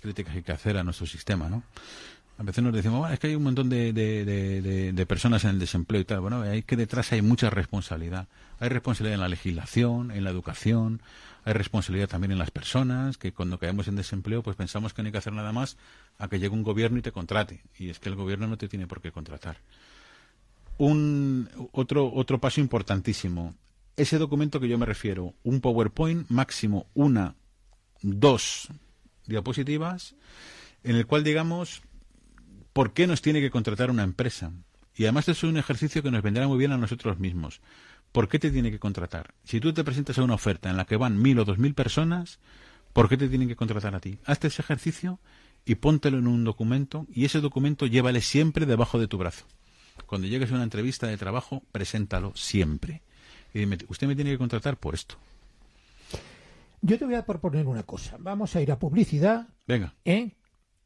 críticas que hay que hacer a nuestro sistema, ¿no? A veces nos decimos, bueno, es que hay un montón de, personas en el desempleo y tal. Bueno, hay que detrás hay mucha responsabilidad. Hay responsabilidad en la legislación, en la educación, hay responsabilidad también en las personas, que cuando caemos en desempleo, pues pensamos que no hay que hacer nada más a que llegue un gobierno y te contrate. Y es que el gobierno no te tiene por qué contratar. Un, otro, otro paso importantísimo. Ese documento que yo me refiero, un PowerPoint, máximo una, dos diapositivas en el cual digamos por qué nos tiene que contratar una empresa. Y además es un ejercicio que nos vendrá muy bien a nosotros mismos. ¿Por qué te tiene que contratar? Si tú te presentas a una oferta en la que van mil o dos mil personas, ¿por qué te tienen que contratar a ti? Hazte este ese ejercicio y póntelo en un documento y ese documento llévale siempre debajo de tu brazo. Cuando llegues a una entrevista de trabajo, preséntalo siempre. Y dime, usted me tiene que contratar por esto. Yo te voy a proponer una cosa. Vamos a ir a publicidad. Venga. ¿eh?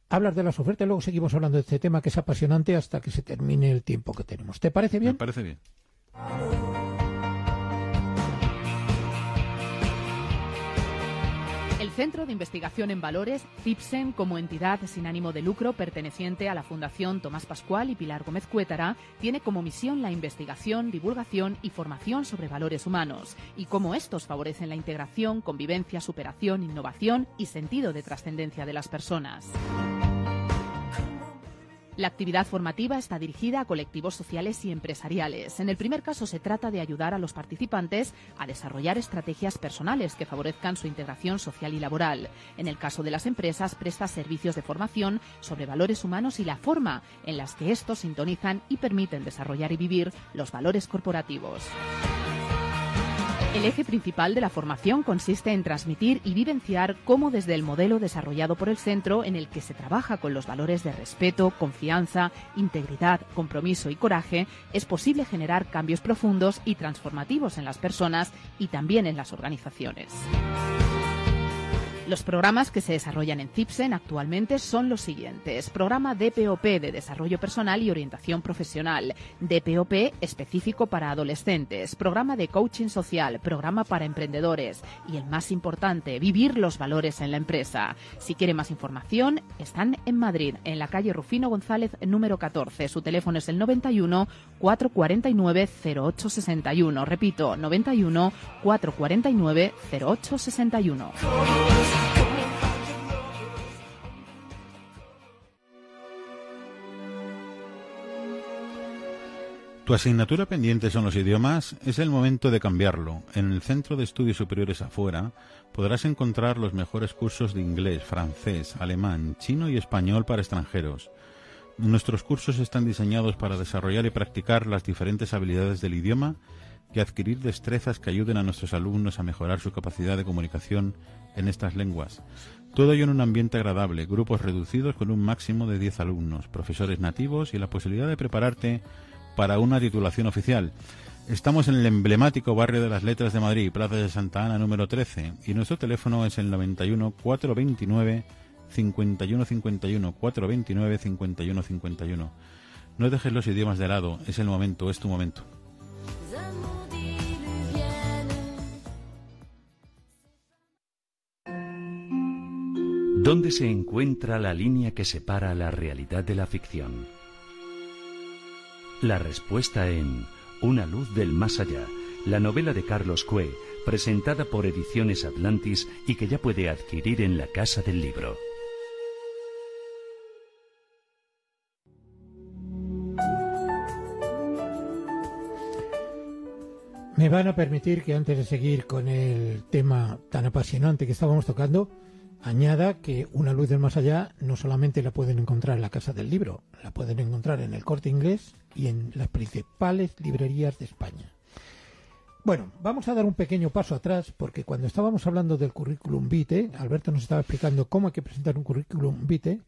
Hablas de las ofertas, luego seguimos hablando de este tema que es apasionante hasta que se termine el tiempo que tenemos. ¿Te parece bien? Me parece bien. Centro de Investigación en Valores, CIPSEN, como entidad sin ánimo de lucro perteneciente a la Fundación Tomás Pascual y Pilar Gómez Cuétara, tiene como misión la investigación, divulgación y formación sobre valores humanos y cómo estos favorecen la integración, convivencia, superación, innovación y sentido de trascendencia de las personas. La actividad formativa está dirigida a colectivos sociales y empresariales. En el primer caso se trata de ayudar a los participantes a desarrollar estrategias personales que favorezcan su integración social y laboral. En el caso de las empresas presta servicios de formación sobre valores humanos y la forma en las que estos sintonizan y permiten desarrollar y vivir los valores corporativos. El eje principal de la formación consiste en transmitir y vivenciar cómo desde el modelo desarrollado por el centro en el que se trabaja con los valores de respeto, confianza, integridad, compromiso y coraje, es posible generar cambios profundos y transformativos en las personas y también en las organizaciones. Los programas que se desarrollan en CIPSEN actualmente son los siguientes. Programa DPOP de Desarrollo Personal y Orientación Profesional. DPOP específico para adolescentes. Programa de Coaching Social. Programa para emprendedores. Y el más importante, vivir los valores en la empresa. Si quiere más información, están en Madrid, en la calle Rufino González número 14. Su teléfono es el 91 449 0861. Repito, 91 449 0861. ¿Tu asignatura pendiente son los idiomas? Es el momento de cambiarlo. En el Centro de Estudios Superiores Afuera podrás encontrar los mejores cursos de inglés, francés, alemán, chino y español para extranjeros. Nuestros cursos están diseñados para desarrollar y practicar las diferentes habilidades del idioma y adquirir destrezas que ayuden a nuestros alumnos a mejorar su capacidad de comunicación en estas lenguas. Todo ello en un ambiente agradable, grupos reducidos con un máximo de 10 alumnos, profesores nativos y la posibilidad de prepararte para una titulación oficial. Estamos en el emblemático barrio de las Letras de Madrid, Plaza de Santa Ana número 13, y nuestro teléfono es el 91 429 51... 429 51... No dejes los idiomas de lado, es el momento, es tu momento. ¿Dónde se encuentra la línea que separa la realidad de la ficción? La respuesta en Una luz del más allá, la novela de Carlos Cue, presentada por Ediciones Atlantis y que ya puede adquirir en la Casa del Libro. Me van a permitir que antes de seguir con el tema tan apasionante que estábamos tocando, Añada que una luz del más allá no solamente la pueden encontrar en la Casa del Libro, la pueden encontrar en el Corte Inglés y en las principales librerías de España. Bueno, vamos a dar un pequeño paso atrás porque cuando estábamos hablando del currículum vitae, Alberto nos estaba explicando cómo hay que presentar un currículum vitae.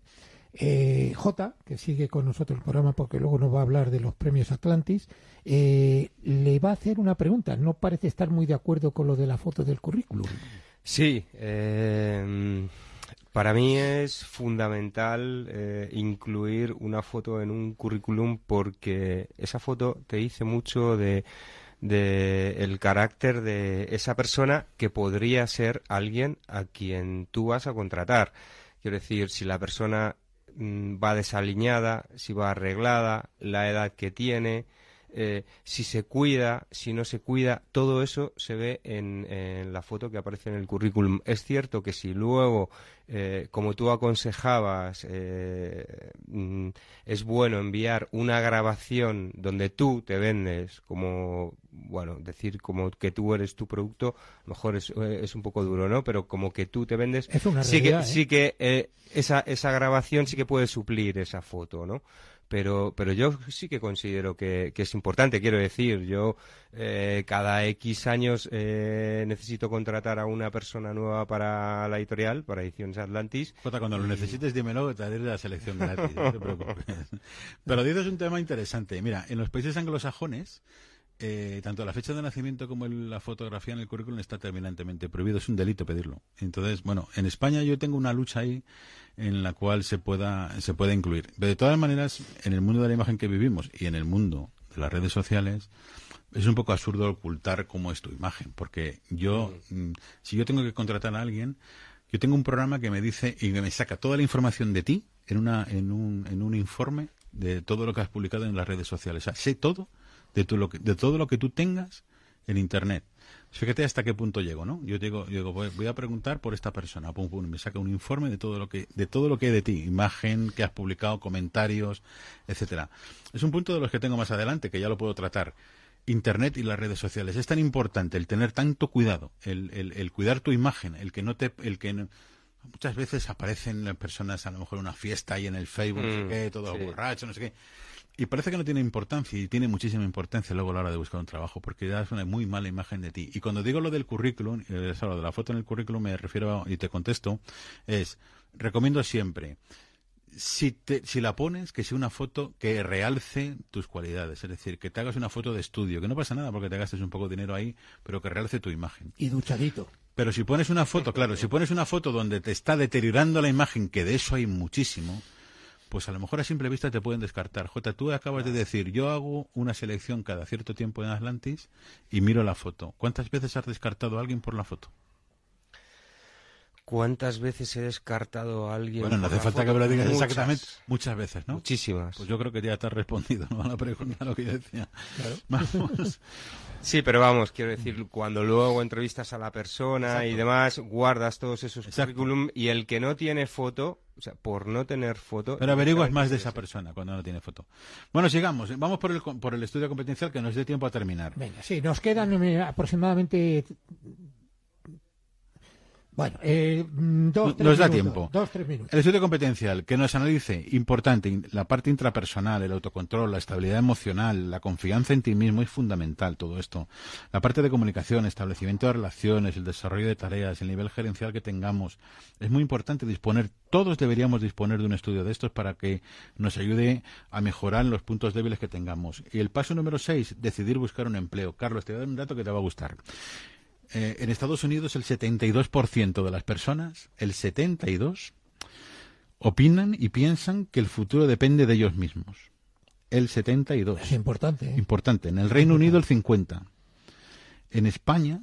Eh, J, que sigue con nosotros el programa porque luego nos va a hablar de los premios Atlantis, eh, le va a hacer una pregunta. No parece estar muy de acuerdo con lo de la foto del currículum. Sí, eh, para mí es fundamental eh, incluir una foto en un currículum porque esa foto te dice mucho de, de el carácter de esa persona que podría ser alguien a quien tú vas a contratar. Quiero decir, si la persona mm, va desaliñada, si va arreglada, la edad que tiene, eh, si se cuida, si no se cuida, todo eso se ve en, la foto que aparece en el currículum. Es cierto que si luego, eh, como tú aconsejabas, eh, mm, es bueno enviar una grabación donde tú te vendes como, bueno, decir como que tú eres tu producto, a lo mejor es, un poco duro, ¿no? Pero como que tú te vendes, sí que, sí que esa, esa grabación sí que puede suplir esa foto, ¿no? pero, pero yo sí que considero que, es importante. Quiero decir, yo eh, cada X años eh, necesito contratar a una persona nueva para la editorial, para Ediciones Atlantis. Jota, cuando lo necesites, dímelo, que te haré la selección gratis, no te Pero dices un tema interesante. Mira, en los países anglosajones eh, tanto la fecha de nacimiento como la fotografía en el currículum está terminantemente prohibido. Es un delito pedirlo. Entonces, bueno, en España yo tengo una lucha ahí en la cual se pueda se puede incluir. Pero de todas maneras, en el mundo de la imagen que vivimos y en el mundo de las redes sociales, es un poco absurdo ocultar cómo es tu imagen. Porque yo, mm, si yo tengo que contratar a alguien, yo tengo un programa que me dice y que me saca toda la información de ti en, una, en, un, en un informe de todo lo que has publicado en las redes sociales. O sea, sé todo de, todo lo que tú tengas en Internet. Fíjate hasta qué punto llego, ¿no? Yo digo, voy, a preguntar por esta persona, me saca un informe de todo lo que, de todo lo que hay de ti, imagen que has publicado, comentarios, etcétera. Es un punto de los que tengo más adelante, que ya lo puedo tratar. Internet y las redes sociales. Es tan importante el tener tanto cuidado, el, el, cuidar tu imagen, el que no te, el que muchas veces aparecen las personas a lo mejor en una fiesta y en el Facebook, no sé mm, qué, todo borracho, no sé qué y parece que no tiene importancia y tiene muchísima importancia luego a la hora de buscar un trabajo porque es una muy mala imagen de ti. Y cuando digo lo del currículum, eh, lo de la foto en el currículum me refiero y te contesto, es recomiendo siempre si, te, si la pones, que sea una foto que realce tus cualidades. Es decir, que te hagas una foto de estudio, que no pasa nada porque te gastes un poco de dinero ahí, pero que realce tu imagen. Y duchadito. Pero si pones una foto, claro, si pones una foto donde te está deteriorando la imagen, que de eso hay muchísimo, pues a lo mejor a simple vista te pueden descartar. J, tú acabas de decir, yo hago una selección cada cierto tiempo en Atlantis y miro la foto. ¿Cuántas veces has descartado a alguien por la foto? ¿Cuántas veces he descartado a alguien? Bueno, no hace falta que me lo digas exactamente. Muchas veces, ¿no? Muchísimas. Pues yo creo que ya te has respondido a la pregunta, lo que yo decía. Sí, pero vamos, quiero decir, cuando luego entrevistas a la persona y demás, guardas todos esos currículum y el que no tiene foto, o sea, por no tener foto. Pero averiguas más de esa persona cuando no tiene foto. Bueno, sigamos. Vamos por el, por el estudio competencial que nos dé tiempo a terminar. Venga, sí, nos quedan eh, aproximadamente bueno, eh, mm, dos, da tiempo. Dos, tres minutos. El estudio competencial que nos analice, importante, la parte intrapersonal, el autocontrol, la estabilidad emocional, la confianza en ti mismo es fundamental todo esto. La parte de comunicación, establecimiento de relaciones, el desarrollo de tareas, el nivel gerencial que tengamos, es muy importante disponer. Todos deberíamos disponer de un estudio de estos para que nos ayude a mejorar los puntos débiles que tengamos. Y el paso número seis, decidir buscar un empleo. Carlos, te voy a dar un dato que te va a gustar. Eh, en Estados Unidos el 72% de las personas, el 72, opinan y piensan que el futuro depende de ellos mismos. El 72. Es importante. ¿eh? Importante. En el Reino Unido el 50. En España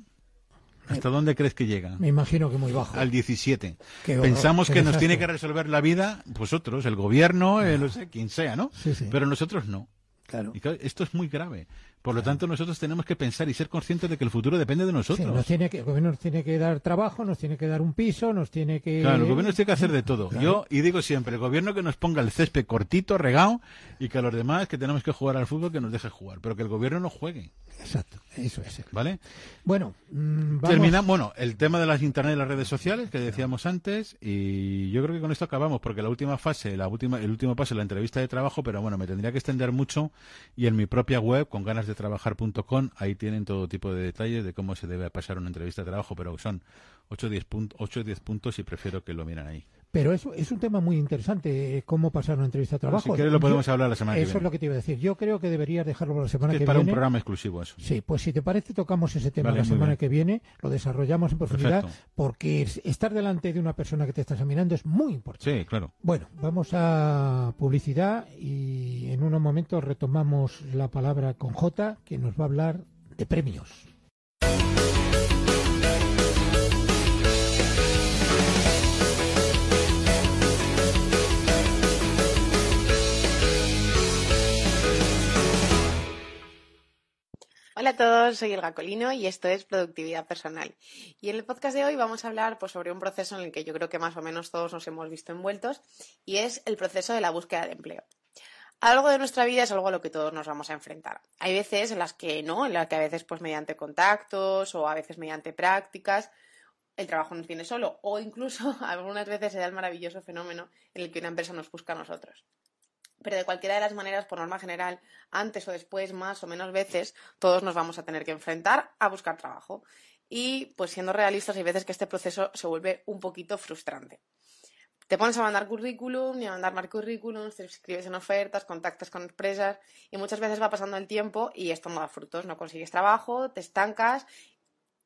¿Hasta dónde crees que llega? Me imagino que muy bajo. Al 17. Pensamos que nos tiene que resolver la vida vosotros, pues el gobierno, no. sé, quien sea, ¿no? Pero nosotros no. claro, esto es muy grave. Por lo tanto, nosotros tenemos que pensar y ser conscientes de que el futuro depende de nosotros. tiene que, el gobierno nos tiene que dar trabajo, nos tiene que dar un piso, nos tiene que... Claro, el gobierno tiene que hacer de todo. Yo, y digo siempre, el gobierno que nos ponga el césped cortito, regado, y que a los demás que tenemos que jugar al fútbol, que nos deje jugar, pero que el gobierno no juegue. Exacto, eso es. ¿Vale? Bueno, mm, Terminamos, bueno, el tema de las internet y las redes sociales que decíamos antes y yo creo que con esto acabamos porque la última fase, la última, el último paso es la entrevista de trabajo, pero bueno, me tendría que extender mucho y en mi propia web, con ganas de trabajar.com, ahí tienen todo tipo de detalles de cómo se debe pasar una entrevista de trabajo, pero son 8 o 10, ocho, 10 puntos y prefiero que lo miren ahí. Pero es, es un tema muy interesante, eh, cómo pasar una entrevista de trabajo. si quieres lo podemos hablar la semana que viene. Eso es lo que te iba a decir. Yo creo que deberías dejarlo para la semana que, que para para un programa exclusivo eso. Sí, pues si te parece tocamos ese tema la semana que viene, lo desarrollamos en profundidad, porque estar delante de una persona que te está examinando es muy importante. Sí, claro. Bueno, vamos a publicidad y en unos momentos retomamos la palabra con Jota, que nos va a hablar de premios. Hola a todos, soy Elga Colino y esto es Productividad Personal. Y en el podcast de hoy vamos a hablar pues, sobre un proceso en el que yo creo que más o menos todos nos hemos visto envueltos y es el proceso de la búsqueda de empleo. Algo de nuestra vida es algo a lo que todos nos vamos a enfrentar. Hay veces en las que no, en las que a veces pues mediante contactos o a veces mediante prácticas el trabajo nos viene solo o incluso algunas veces se da el maravilloso fenómeno en el que una empresa nos busca a nosotros. Pero de cualquiera de las maneras, por norma general, antes o después, más o menos veces, todos nos vamos a tener que enfrentar a buscar trabajo. Y pues siendo realistas, hay veces que este proceso se vuelve un poquito frustrante. Te pones a mandar currículum y a mandar más currículum te inscribes en ofertas, contactas con empresas y muchas veces va pasando el tiempo y esto no da frutos, no consigues trabajo, te estancas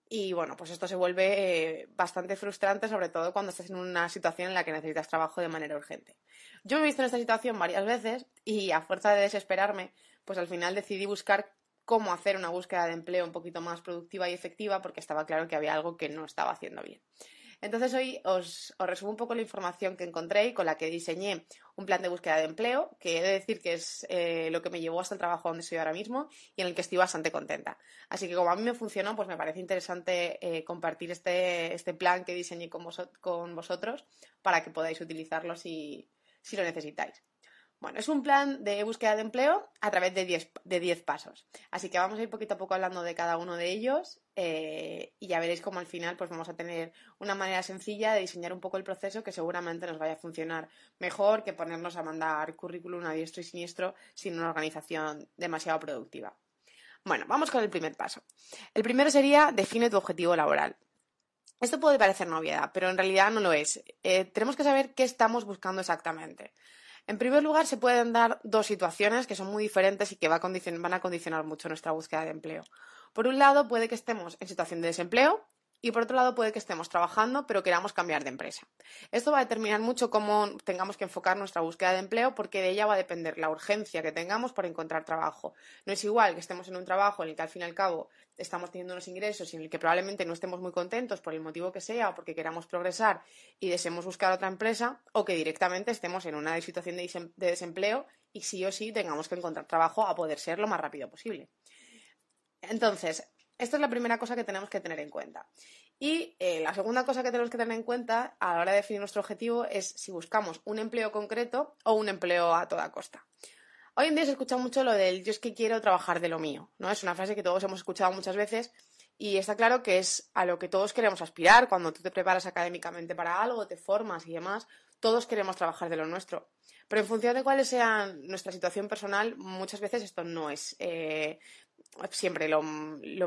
y bueno, pues esto se vuelve eh, bastante frustrante, sobre todo cuando estás en una situación en la que necesitas trabajo de manera urgente. Yo me he visto en esta situación varias veces y a fuerza de desesperarme, pues al final decidí buscar cómo hacer una búsqueda de empleo un poquito más productiva y efectiva porque estaba claro que había algo que no estaba haciendo bien. Entonces hoy os, resumo un poco la información que encontré y con la que diseñé un plan de búsqueda de empleo, que he de decir que es eh, lo que me llevó hasta el trabajo donde estoy ahora mismo y en el que estoy bastante contenta. Así que como a mí me funcionó, pues me parece interesante eh, compartir este, este, plan que diseñé con, con vosotros para que podáis utilizarlo si, si lo necesitáis. Bueno, es un plan de búsqueda de empleo a través de 10 diez pasos. Así que vamos a ir poquito a poco hablando de cada uno de ellos eh, y ya veréis cómo al final pues vamos a tener una manera sencilla de diseñar un poco el proceso que seguramente nos vaya a funcionar mejor que ponernos a mandar currículum a diestro y siniestro sin una organización demasiado productiva. Bueno, vamos con el primer paso. El primero sería define tu objetivo laboral. Esto puede parecer novedad, pero en realidad no lo es. Eh, tenemos que saber qué estamos buscando exactamente. En primer lugar, se pueden dar dos situaciones que son muy diferentes y que van a condicionar mucho nuestra búsqueda de empleo. Por un lado, puede que estemos en situación de desempleo y por otro lado, puede que estemos trabajando, pero queramos cambiar de empresa. Esto va a determinar mucho cómo tengamos que enfocar nuestra búsqueda de empleo, porque de ella va a depender la urgencia que tengamos para encontrar trabajo. No es igual que estemos en un trabajo en el que al fin y al cabo estamos teniendo unos ingresos y en el que probablemente no estemos muy contentos por el motivo que sea o porque queramos progresar y deseemos buscar otra empresa, o que directamente estemos en una situación de desempleo y sí o sí tengamos que encontrar trabajo a poder ser lo más rápido posible. Entonces, esta es la primera cosa que tenemos que tener en cuenta. Y eh, la segunda cosa que tenemos que tener en cuenta a la hora de definir nuestro objetivo es si buscamos un empleo concreto o un empleo a toda costa. Hoy en día se escucha mucho lo del yo es que quiero trabajar de lo mío, ¿no? Es una frase que todos hemos escuchado muchas veces y está claro que es a lo que todos queremos aspirar cuando tú te preparas académicamente para algo, te formas y demás, todos queremos trabajar de lo nuestro. Pero en función de cuál sea nuestra situación personal, muchas veces esto no es eh, siempre lo,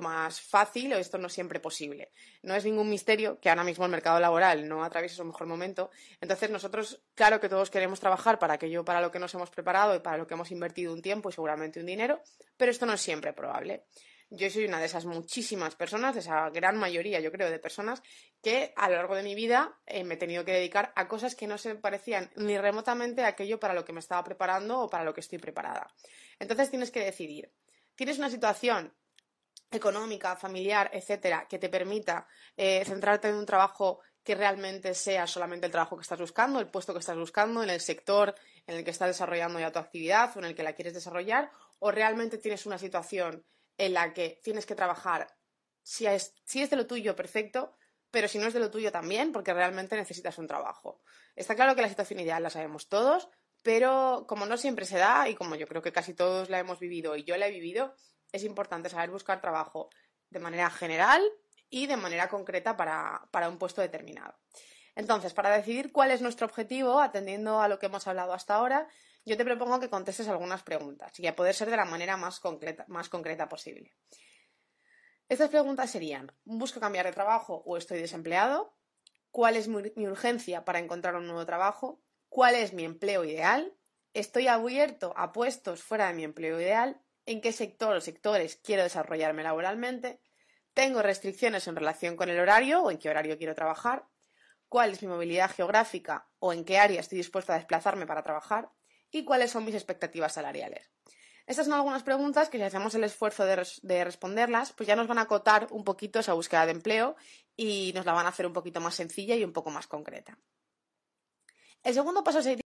más fácil o esto no siempre posible. No es ningún misterio que ahora mismo el mercado laboral no atraviesa su mejor momento. Entonces nosotros, claro que todos queremos trabajar para aquello para lo que nos hemos preparado y para lo que hemos invertido un tiempo y seguramente un dinero, pero esto no es siempre probable. Yo soy una de esas muchísimas personas, de esa gran mayoría, yo creo, de personas que a lo largo de mi vida eh, me he tenido que dedicar a cosas que no se parecían ni remotamente a aquello para lo que me estaba preparando o para lo que estoy preparada. Entonces tienes que decidir tienes una situación económica, familiar, etcétera, que te permita eh, centrarte en un trabajo que realmente sea solamente el trabajo que estás buscando, el puesto que estás buscando, en el sector en el que estás desarrollando ya tu actividad o en el que la quieres desarrollar, o realmente tienes una situación en la que tienes que trabajar. Si si es de lo tuyo, perfecto, pero si no es de lo tuyo también, porque realmente necesitas un trabajo. Está claro que la situación ideal la sabemos todos, pero como no siempre se da y como yo creo que casi todos la hemos vivido y yo la he vivido, es importante saber buscar trabajo de manera general y de manera concreta para, un puesto determinado. Entonces, para decidir cuál es nuestro objetivo, atendiendo a lo que hemos hablado hasta ahora, yo te propongo que contestes algunas preguntas y a poder ser de la manera más más concreta posible. Estas preguntas serían, ¿busco cambiar de trabajo o estoy desempleado? ¿Cuál es mi urgencia para encontrar un nuevo trabajo? ¿Cuál es mi empleo ideal? ¿Estoy abierto a puestos fuera de mi empleo ideal? ¿En qué sector o sectores quiero desarrollarme laboralmente? ¿Tengo restricciones en relación con el horario o en qué horario quiero trabajar? ¿Cuál es mi movilidad geográfica o en qué área estoy dispuesta a desplazarme para trabajar? ¿Y cuáles son mis expectativas salariales? Estas son algunas preguntas que si hacemos el esfuerzo de, responderlas, pues ya nos van a acotar un poquito esa búsqueda de empleo y nos la van a hacer un poquito más sencilla y un poco más concreta. El segundo paso sería